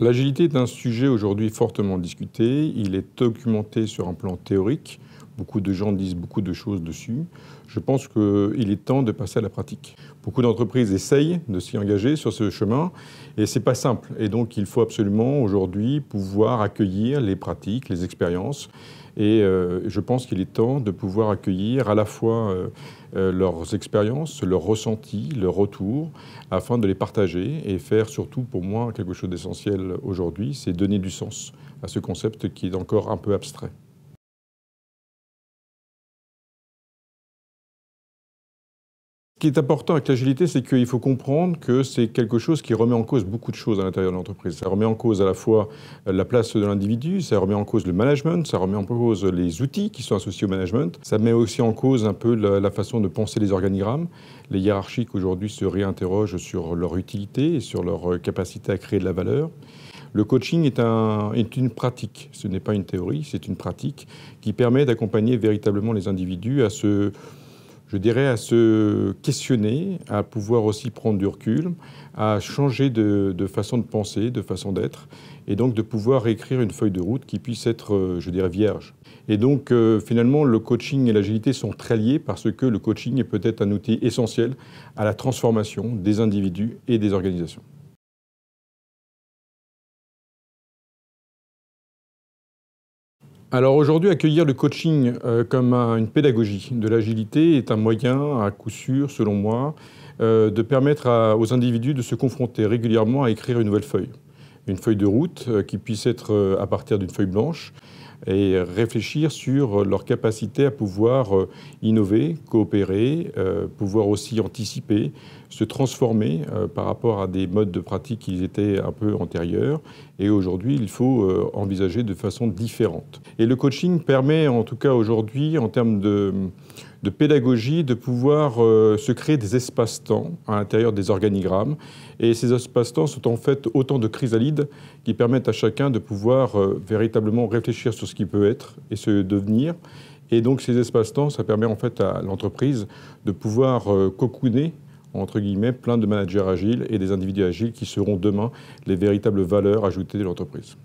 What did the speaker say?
L'agilité est un sujet aujourd'hui fortement discuté. Il est documenté sur un plan théorique. Beaucoup de gens disent beaucoup de choses dessus. Je pense qu'il est temps de passer à la pratique. Beaucoup d'entreprises essayent de s'y engager sur ce chemin et c'est pas simple. Et donc il faut absolument aujourd'hui pouvoir accueillir les pratiques, les expériences. Et euh, je pense qu'il est temps de pouvoir accueillir à la fois euh, euh, leurs expériences, leurs ressentis, leurs retours, afin de les partager et faire surtout pour moi quelque chose d'essentiel aujourd'hui, c'est donner du sens à ce concept qui est encore un peu abstrait. qui est important avec l'agilité, c'est qu'il faut comprendre que c'est quelque chose qui remet en cause beaucoup de choses à l'intérieur de l'entreprise. Ça remet en cause à la fois la place de l'individu, ça remet en cause le management, ça remet en cause les outils qui sont associés au management, ça met aussi en cause un peu la, façon de penser les organigrammes. Les hiérarchies aujourd'hui se réinterrogent sur leur utilité et sur leur capacité à créer de la valeur. Le coaching est, un, est, une pratique, ce n'est pas une théorie, c'est une pratique qui permet d'accompagner véritablement les individus à se je dirais, à se questionner, à pouvoir aussi prendre du recul, à changer de, façon de penser, de façon d'être, et donc de pouvoir écrire une feuille de route qui puisse être, euh, je dirais, vierge. Et donc, euh, finalement, le coaching et l'agilité sont très liés parce que le coaching est peut-être un outil essentiel à la transformation des individus et des organisations. Alors aujourd'hui, accueillir le coaching euh, comme une pédagogie de l'agilité est un moyen, à coup sûr, selon moi, euh, de permettre aux individus de se confronter régulièrement à écrire une nouvelle feuille. Une feuille de route euh, qui puisse être à partir d'une feuille blanche, et réfléchir sur leur capacité à pouvoir euh, innover, coopérer, euh, pouvoir aussi anticiper, se transformer euh, par rapport à des modes de pratique qui étaient un peu antérieurs. Et aujourd'hui, il faut envisager de façon différente. Et le coaching permet, en tout cas aujourd'hui, en termes de pédagogie, de pouvoir se créer des espaces-temps à l'intérieur des organigrammes. Et ces espaces-temps sont en fait autant de chrysalides qui permettent à chacun de pouvoir véritablement réfléchir sur ce qui peut être et se devenir. Et donc ces espaces-temps, ça permet en fait à l'entreprise de pouvoir euh, cocooner entre guillemets, plein de managers agiles et des individus agiles qui seront demain les véritables valeurs ajoutées de l'entreprise.